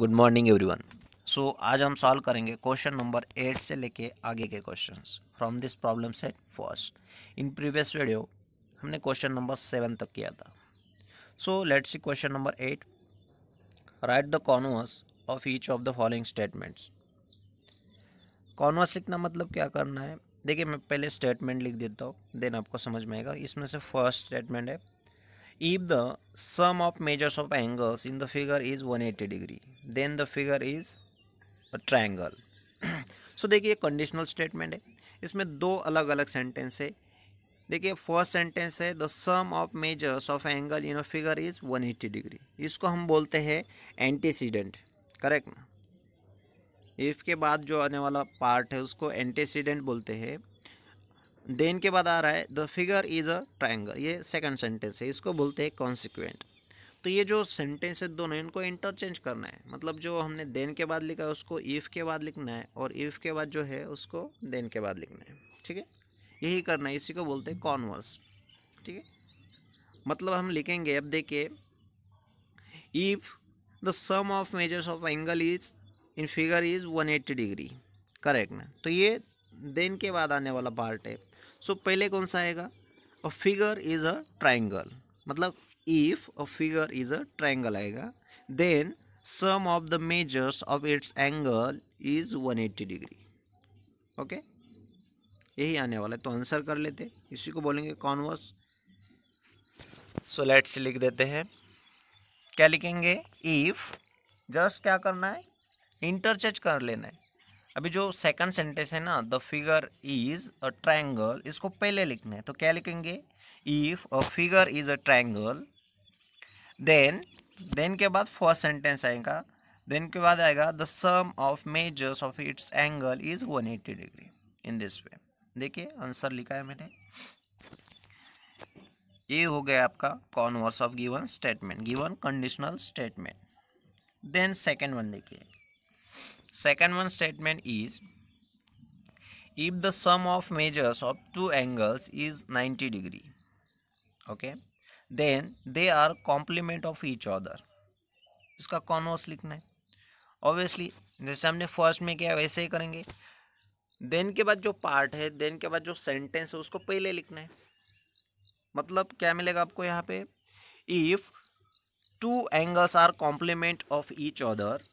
Good morning everyone so आज हम solve करेंगे क्वेश्चन नंबर एट से लेके आगे के questions from this problem set first in previous video हमने क्वेश्चन नंबर सेवन तक किया था so let's see question number eight right the converse of each of the following statements converse लिखना मतलब क्या करना है देखिए मैं पहले स्टेटमेंट लिख देता हूँ देन आपको समझ में आएगा इसमें से फर्स्ट स्टेटमेंट है if the sum of measures of angles in the figure is one eighty degree then the figure is a triangle so देखिए कंडीशनल स्टेटमेंट है इसमें दो अलग अलग सेंटेंस है देखिए फर्स्ट सेंटेंस है the sum of measures of angle in a figure is one 180 degree इसको हम बोलते हैं एंटीसीडेंट करेक्ट ना इफ़ के बाद जो आने वाला पार्ट है उसको एंटीसीडेंट बोलते हैं देन के बाद आ रहा है the figure is a triangle ये सेकंड सेंटेंस है इसको बोलते हैं कॉन्सिक्वेंट तो ये जो सेंटेंस है दोनों इनको इंटरचेंज करना है मतलब जो हमने देन के बाद लिखा है उसको इफ़ के बाद लिखना है और इफ़ के बाद जो है उसको देन के बाद लिखना है ठीक है यही करना है इसी को बोलते हैं कॉन्वर्स ठीक है मतलब हम लिखेंगे अब देखिए if the sum of measures of angle is in figure is one eighty degree correct ना तो ये देन के बाद आने वाला पार्ट है सो so, पहले कौन सा आएगा a figure is a triangle मतलब if a figure is a triangle आएगा then sum of the measures of its angle is 180 degree okay यही आने वाला है तो आंसर कर लेते इसी को बोलेंगे कॉन्वर्स सो लेट्स लिख देते हैं क्या लिखेंगे इफ जस्ट क्या करना है इंटरचेज कर लेना है अभी जो सेकंड सेंटेंस है ना the figure is a triangle इसको पहले लिखना है तो क्या लिखेंगे if a figure is a triangle then then के बाद फर्स्ट सेंटेंस आएगा देन के बाद आएगा the sum of measures of its angle is 180 degree in this way देखिए आंसर लिखा है मैंने ये हो गया आपका converse of given statement given conditional statement then second one देखिए second one statement is if the sum of measures of two angles is 90 degree okay then they are complement of each other इसका converse लिखना है obviously जैसे हमने first में किया वैसे ही करेंगे देन के बाद जो पार्ट है देन के बाद जो सेंटेंस है उसको पहले लिखना है मतलब क्या मिलेगा आपको यहाँ पे if two angles are complement of each other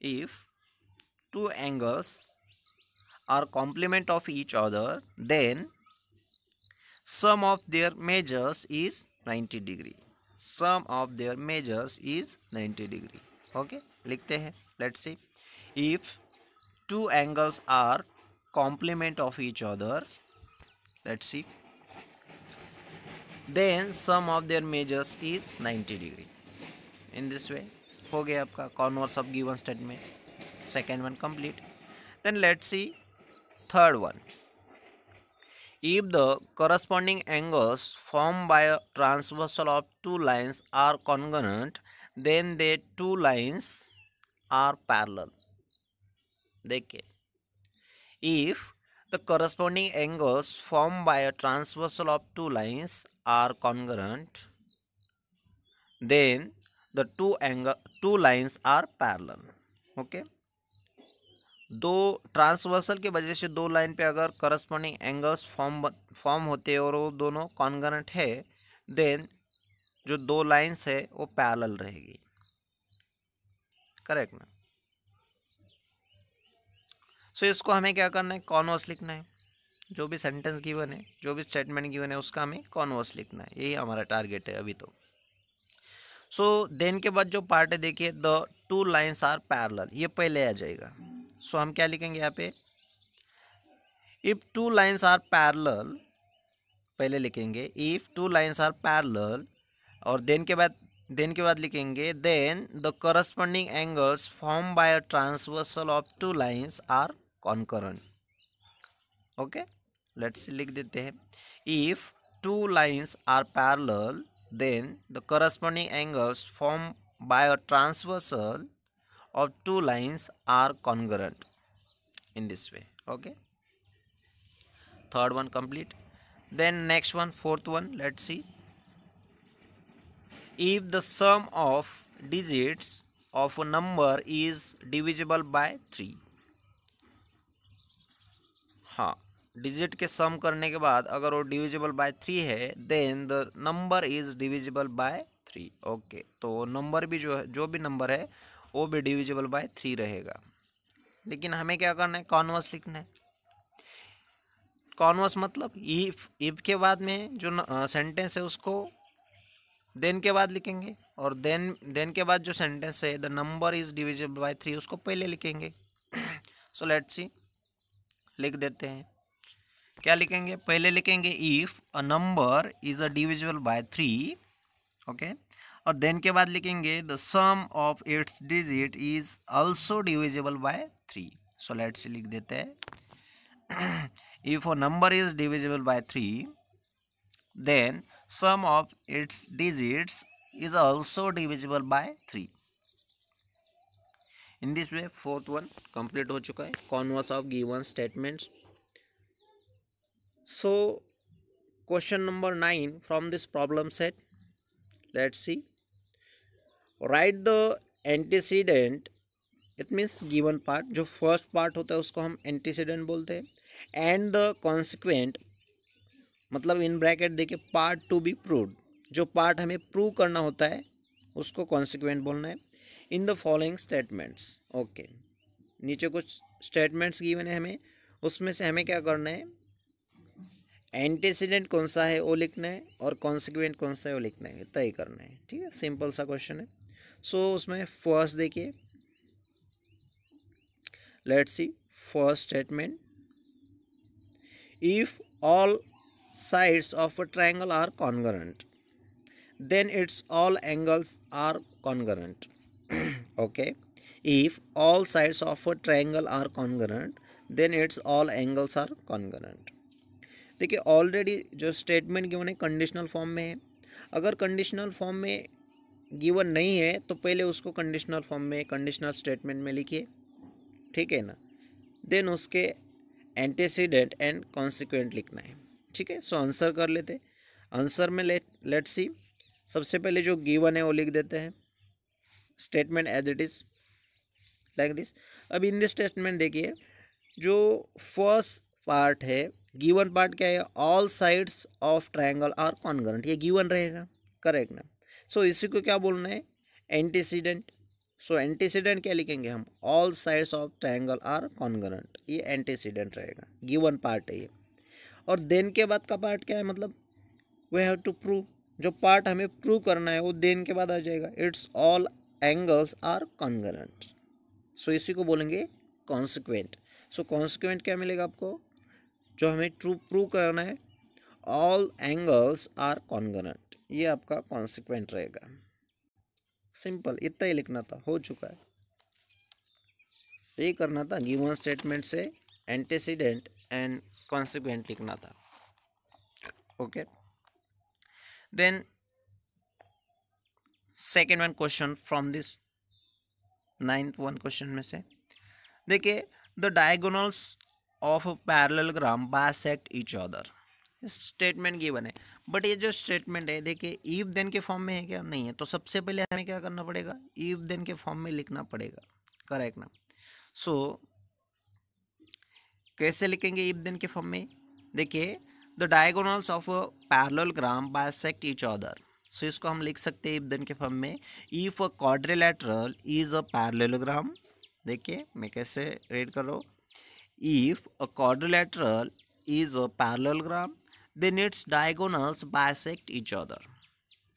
if two angles are complement of each other then sum of their measures is 90 degree sum of their measures is 90 degree okay likhte hain let's see if two angles are complement of each other let's see then sum of their measures is 90 degree in this way हो गया आपका converse of given statement second one then let's see third one if the corresponding angles formed by a transversal of two lines are congruent then the two lines are parallel देखिए if the corresponding angles formed by a transversal of two lines are congruent then the two angle two lines are parallel okay दो transversal के वजह से दो line पे अगर corresponding angles form form होते हैं और वो दोनों कॉन्गनेंट है देन जो दो लाइन्स है वो पैरल रहेगी करेक्ट ना सो so, इसको हमें क्या करना है कॉनवर्स लिखना है जो भी सेंटेंस गिवन है जो भी स्टेटमेंट गिवन है उसका हमें कॉनवर्स लिखना है यही हमारा टारगेट है अभी तो सो देन के बाद जो पार्ट है देखिए the two lines are parallel ये पहले आ जाएगा सो so, हम क्या लिखेंगे यहाँ पे if two lines are parallel पहले लिखेंगे if two lines are parallel और देन के बाद देन के बाद लिखेंगे then the corresponding angles form by a transversal of two lines are congruent okay let's लिख देते हैं if two lines are parallel Then the corresponding angles formed by a transversal of two lines are congruent in this way. Okay. Third one complete. Then next one, fourth one, let's see. If the sum of digits of a number is divisible by 3. Huh. Digit के sum करने के बाद अगर वो divisible by three है then the number is divisible by three okay तो number भी जो है जो भी नंबर है वो भी डिविजिबल बाय थ्री रहेगा लेकिन हमें क्या करना है कॉन्वर्स लिखना है कॉन्वर्स मतलब इफ इफ के बाद में जो सेंटेंस है उसको देन के बाद लिखेंगे और देन देन के बाद जो सेंटेंस है the number is divisible by three उसको पहले लिखेंगे सो लेट्स सी लिख देते हैं क्या लिखेंगे पहले लिखेंगे if a number is a divisible by three okay और देन के बाद लिखेंगे the sum of its digit is also divisible by three so let say लिख देते हैं if a number is divisible by three then sum of its digits is also divisible by three in this way fourth one complete हो चुका है converse of given statements so question number 9 from this problem set let's see write the antecedent it means given part जो first part होता है उसको हम antecedent बोलते हैं एंड द कॉन्सिक्वेंट मतलब इन ब्रैकेट देखिए पार्ट टू बी प्रूव जो पार्ट हमें प्रूव करना होता है उसको कॉन्सिक्वेंट बोलना है in the following statements okay नीचे कुछ स्टेटमेंट्स गिवन है हमें उसमें से हमें क्या करना है एंटीसीडेंट कौन सा है वो लिखना है और कॉन्सिक्वेंट कौन सा है वो लिखना है तय करना है ठीक है सिंपल सा क्वेश्चन है सो so, उसमें फर्स्ट देखिए let see first statement if all sides of a triangle are congruent then its all angles are congruent okay if all sides of a triangle are congruent then its all angles are congruent देखिए already जो statement given है conditional form में है अगर conditional form में given नहीं है तो पहले उसको कंडीशनल फॉर्म में कंडीशनल स्टेटमेंट में लिखिए ठीक है ना देन उसके एंटीसीडेंट एंड कॉन्सिक्वेंट लिखना है ठीक है सो आंसर कर लेते आंसर में लेट लेट सी सबसे पहले जो गिवन है वो लिख देते हैं statement as it is like this अब इन दिस स्टेटमेंट देखिए जो फर्स्ट पार्ट है गिवन पार्ट क्या है all sides of triangle are congruent ये गिवन रहेगा करेक्ट ना सो so, इसी को क्या बोलना है एंटीसीडेंट सो एंटीसीडेंट क्या लिखेंगे हम all sides of triangle are congruent ये एंटीसीडेंट रहेगा गिवन पार्ट है ये और देन के बाद का पार्ट क्या है मतलब वी हैव टू प्रूव जो पार्ट हमें प्रूव करना है वो देन के बाद आ जाएगा it's all angles are congruent so इसी को बोलेंगे कॉन्सिक्वेंट सो कॉन्सिक्वेंट क्या मिलेगा आपको जो हमें ट्रू प्रूव करना है ऑल एंगल्स आर कॉन्गनट ये आपका कॉन्सिक्वेंट रहेगा सिंपल इतना ही लिखना था हो चुका है ये करना था गिवन स्टेटमेंट से एंटीसीडेंट एंड कॉन्सिक्वेंट लिखना था okay then second one question from this ninth one question में से देखिए the diagonals of parallelogram gram bisect each other statement given बने बट ये जो स्टेटमेंट है देखिए ईव देन के फॉर्म में है क्या नहीं है तो सबसे पहले हमें क्या करना पड़ेगा ईव देन के फॉर्म में लिखना पड़ेगा करेक्ट ना सो so, कैसे लिखेंगे ईव देन के फॉर्म में देखिए the diagonals of parallelogram bisect each other so इसको हम लिख सकते हैं इबन के फॉर्म में if a quadrilateral is a parallelogram देखिए मैं कैसे रीड कर रहा हूँ If a quadrilateral is a parallelogram, then its diagonals bisect each other.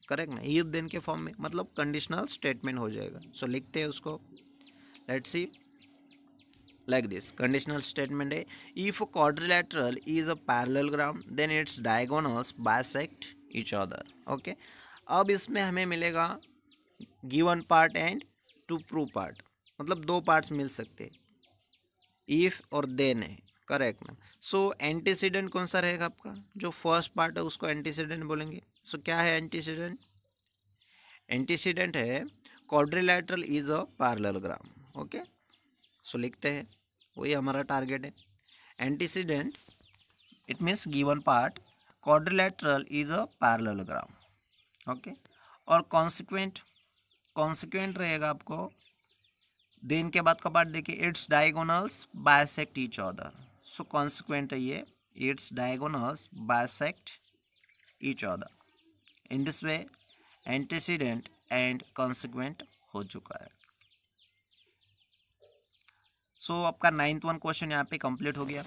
Correct ना इफ देन के फॉर्म में मतलब कंडीशनल स्टेटमेंट हो जाएगा सो so, लिखते हैं उसको let's see like this conditional statement a if a quadrilateral is a parallelogram then its diagonals bisect each other okay अब इसमें हमें मिलेगा given part and to prove part मतलब दो पार्ट्स मिल सकते इफ़ और देन है करेक्ट मैम सो एंटीसीडेंट कौन सा रहेगा आपका जो फर्स्ट पार्ट है उसको एंटीसीडेंट बोलेंगे सो so, क्या है एंटीसीडेंट एंटीसीडेंट है quadrilateral is a gram okay so लिखते हैं वही हमारा टारगेट है antecedent it means given part quadrilateral is a gram okay और कॉन्सिक्वेंट कॉन्सिक्वेंट रहेगा आपको देन के बाद का पार्ट देखिए it's diagonals bisect each other सो कॉन्सिक्वेंट है ये इट्स डायगोनल्स बायसेक्ट ईच other in this way antecedent and consequent हो चुका है सो so, आपका नाइन्थ वन क्वेश्चन यहाँ पे कंप्लीट हो गया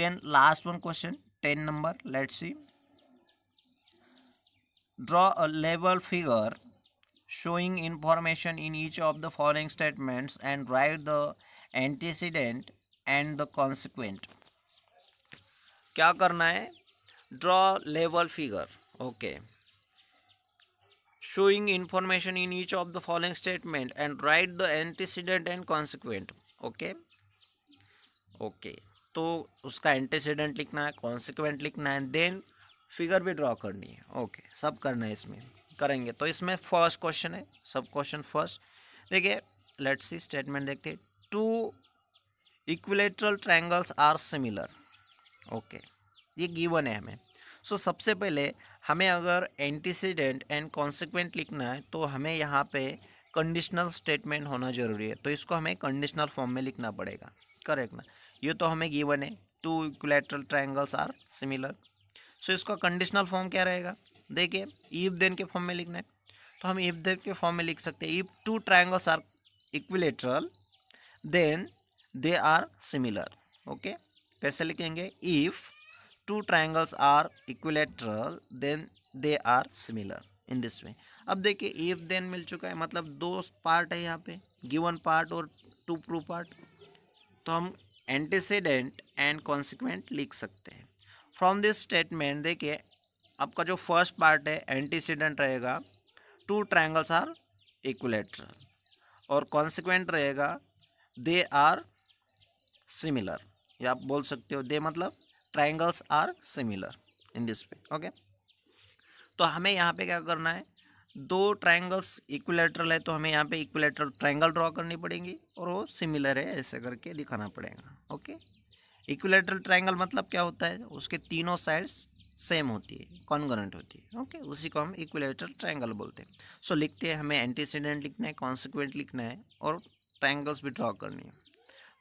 then last one question ten number let's see draw a level figure showing information in each of the following statements and write the antecedent and the consequent क्या करना है draw level figure okay showing information in each of the following statement and write the antecedent and consequent okay okay तो उसका antecedent लिखना है consequent लिखना है then figure भी draw करनी है okay, सब करना है इसमें करेंगे तो इसमें फर्स्ट क्वेश्चन है सब क्वेश्चन फर्स्ट देखिए लेट्स सी स्टेटमेंट देखते हैं two equilateral triangles are similar okay ये गिवन है हमें सो so, सबसे पहले हमें अगर एंटीसीडेंट एंड कॉन्सिक्वेंट लिखना है तो हमें यहाँ पे कंडीशनल स्टेटमेंट होना जरूरी है तो इसको हमें कंडीशनल फॉर्म में लिखना पड़ेगा करेक्ट ना ये तो हमें गिवन है two equilateral triangles are similar so इसका कंडीशनल फॉर्म क्या रहेगा देखिए ईफ देन के फॉर्म में लिखना है तो हम इफ देन के फॉर्म में लिख सकते हैं if two triangles are equilateral then they are similar okay कैसे लिखेंगे if two triangles are equilateral then they are similar in this way अब देखिए इफ देन मिल चुका है मतलब दो पार्ट है यहाँ पे गिवन पार्ट और टू प्रू पार्ट तो हम एंटीसीडेंट एंड कॉन्सिक्वेंट लिख सकते हैं फ्रॉम दिस स्टेटमेंट देखिए आपका जो फर्स्ट पार्ट है एंटीसीडेंट रहेगा टू ट्राइंगल्स आर इक्वलेटरल और कॉन्सिक्वेंट रहेगा दे आर सिमिलर या आप बोल सकते हो दे मतलब triangles are similar in this way okay तो हमें यहाँ पे क्या करना है दो ट्राइंगल्स इक्विलेटरल है तो हमें यहाँ पे इक्विलेटर ट्राइंगल ड्रॉ करनी पड़ेगी और वो सिमिलर है ऐसे करके दिखाना पड़ेगा ओके इक्विलेटरल ट्राइंगल मतलब क्या होता है उसके तीनों साइड्स सेम होती है कॉन्गोनेंट होती है ओके उसी को हम इक्विलेटरल ट्रायंगल बोलते हैं सो so, लिखते हैं हमें एंटीसीडेंट लिखना है कॉन्सिक्वेंट लिखना है और ट्रायंगल्स भी ड्रॉ करनी है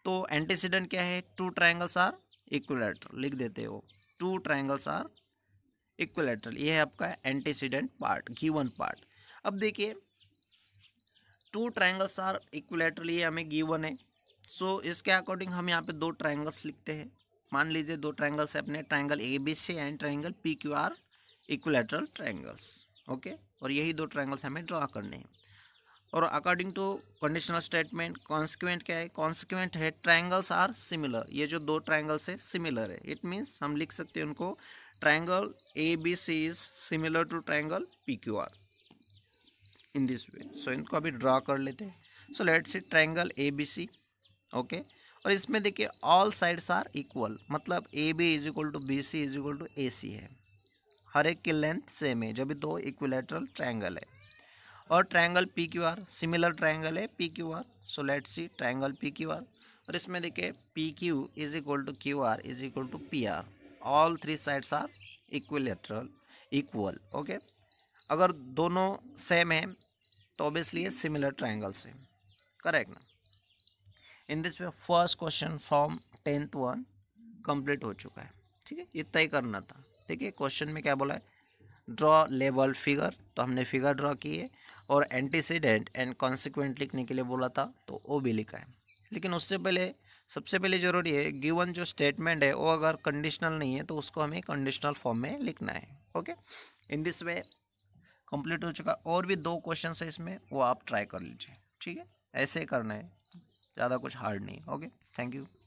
तो एंटीसीडेंट क्या है टू ट्रायंगल्स आर इक्विलेटरल लिख देते हो टू ट्रायंगल्स आर इक्विलेटरल ये है आपका एंटीसीडेंट पार्ट गिवन पार्ट अब देखिए टू ट्राइंगल्स आर इक्विलेटरल ये हमें गिवन है सो so, इसके अकॉर्डिंग हम यहाँ पर दो ट्राइंगल्स लिखते हैं मान लीजिए दो ट्रायंगल्स है अपने triangle A B C and triangle P Q R equilateral triangles okay और यही दो ट्रायंगल्स हमें ड्रॉ करने हैं और according to conditional statement consequent क्या है कॉन्सिक्वेंट है ट्रायंगल्स आर सिमिलर ये जो दो ट्रायंगल्स है सिमिलर है इट मीन्स हम लिख सकते हैं उनको triangle A B C is similar to triangle P Q R in this way so इनको अभी ड्रा कर लेते हैं so let's see triangle A B C okay और इसमें देखिए ऑल साइड्स आर इक्वल मतलब A B is equal to B C is equal to A C है हर एक की लेंथ सेम है जो भी दो इक्विलेटरल ट्रायंगल है और triangle P Q R similar triangle है P Q R so let see triangle P Q R और इसमें देखिए P Q is equal to Q R is equal to P R all three sides are equilateral equal okay अगर दोनों same है तो obviously similar triangles है correct ना in this way first question from tenth one complete हो चुका है ठीक है ये तय करना था ठीक है क्वेश्चन में क्या बोला है ड्रॉ लेवल फिगर तो हमने फिगर ड्रॉ की है और एंटीसीडेंट एंड कॉन्सिक्वेंट लिखने के लिए बोला था तो वो भी लिखा है लेकिन उससे पहले सबसे पहले जरूरी है गिवन जो स्टेटमेंट है वो अगर कंडीशनल नहीं है तो उसको हमें कंडीशनल फॉर्म में लिखना है okay in this way complete हो चुका और भी दो क्वेश्चन है इसमें वो आप ट्राई कर लीजिए ठीक है ऐसे करना है ज़्यादा कुछ हार्ड नहीं ओके थैंक यू